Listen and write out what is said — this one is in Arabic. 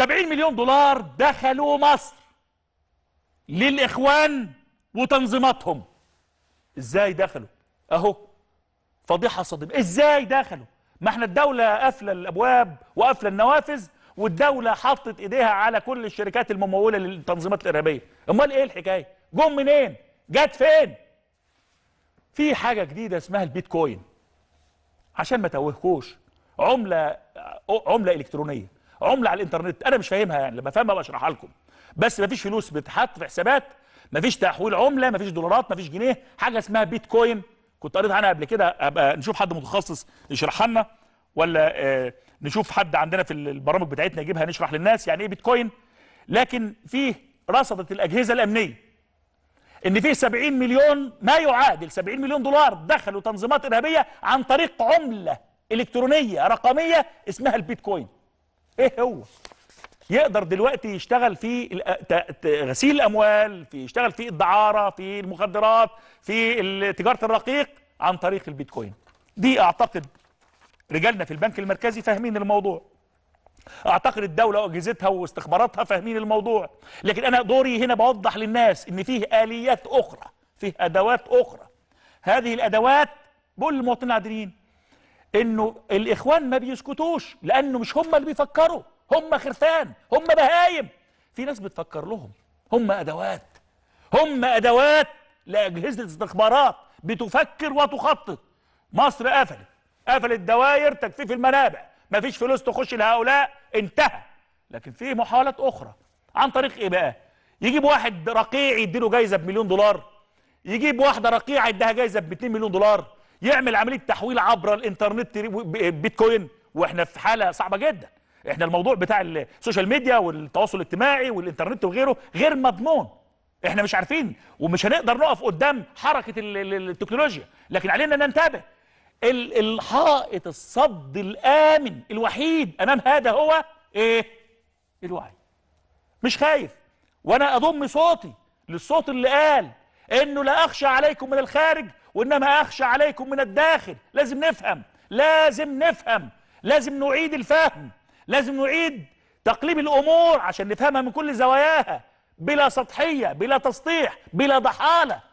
70 مليون دولار دخلوا مصر للإخوان وتنظيماتهم إزاي دخلوا أهو فضيحة صادمة إزاي دخلوا ما احنا الدولة قافلة الأبواب وقافلة النوافذ والدولة حطت إيديها على كل الشركات الممولة للتنظيمات الإرهابية أمال إيه الحكاية جم منين جت فين في حاجة جديدة اسمها البيتكوين عشان ما توهكوش عملة عملة إلكترونية عمله على الانترنت انا مش فاهمها يعني لما فاهمها بشرحها لكم بس مفيش فلوس بتتحط في حسابات مفيش تحويل عمله مفيش دولارات مفيش جنيه حاجه اسمها بيتكوين كنت قريت عنها قبل كده ابقى نشوف حد متخصص يشرحها لنا ولا آه نشوف حد عندنا في البرامج بتاعتنا يجيبها نشرح للناس يعني ايه بيتكوين لكن فيه رصدت الاجهزه الامنيه ان فيه 70 مليون ما يعادل 70 مليون دولار دخلوا تنظيمات ارهابيه عن طريق عمله الكترونيه رقميه اسمها البيتكوين ايه هو يقدر دلوقتي يشتغل في آه، غسيل الاموال في يشتغل في الدعاره في المخدرات في تجاره الرقيق عن طريق البيتكوين دي اعتقد رجالنا في البنك المركزي فاهمين الموضوع اعتقد الدوله واجهزتها واستخباراتها فاهمين الموضوع لكن انا دوري هنا بوضح للناس ان فيه اليات اخرى فيه ادوات اخرى هذه الادوات بقول للمواطنين العاديين انه الاخوان ما بيسكتوش لانه مش هم اللي بيفكروا هم خرفان هم بهايم في ناس بتفكر لهم هم ادوات هم ادوات لاجهزه الاستخبارات بتفكر وتخطط مصر قفلت قفلت دوائر تجفيف المنابع مفيش فلوس تخش لهؤلاء انتهى لكن في محاولات اخرى عن طريق ايه بقى يجيب واحد رقيع يديله جايزه بمليون دولار يجيب واحده رقيعه يديها جايزه ب 2 مليون دولار يعمل عمليه تحويل عبر الانترنت بيتكوين واحنا في حاله صعبه جدا احنا الموضوع بتاع السوشيال ميديا والتواصل الاجتماعي والانترنت وغيره غير مضمون احنا مش عارفين ومش هنقدر نقف قدام حركه التكنولوجيا لكن علينا ان ننتبه الحائط الصد الامن الوحيد امام هذا هو ايه الوعي مش خايف وانا اضم صوتي للصوت اللي قال انه لا اخشى عليكم من الخارج وإنما أخشى عليكم من الداخل لازم نفهم لازم نفهم لازم نعيد الفهم لازم نعيد تقليب الأمور عشان نفهمها من كل زواياها بلا سطحية بلا تسطيح بلا ضحالة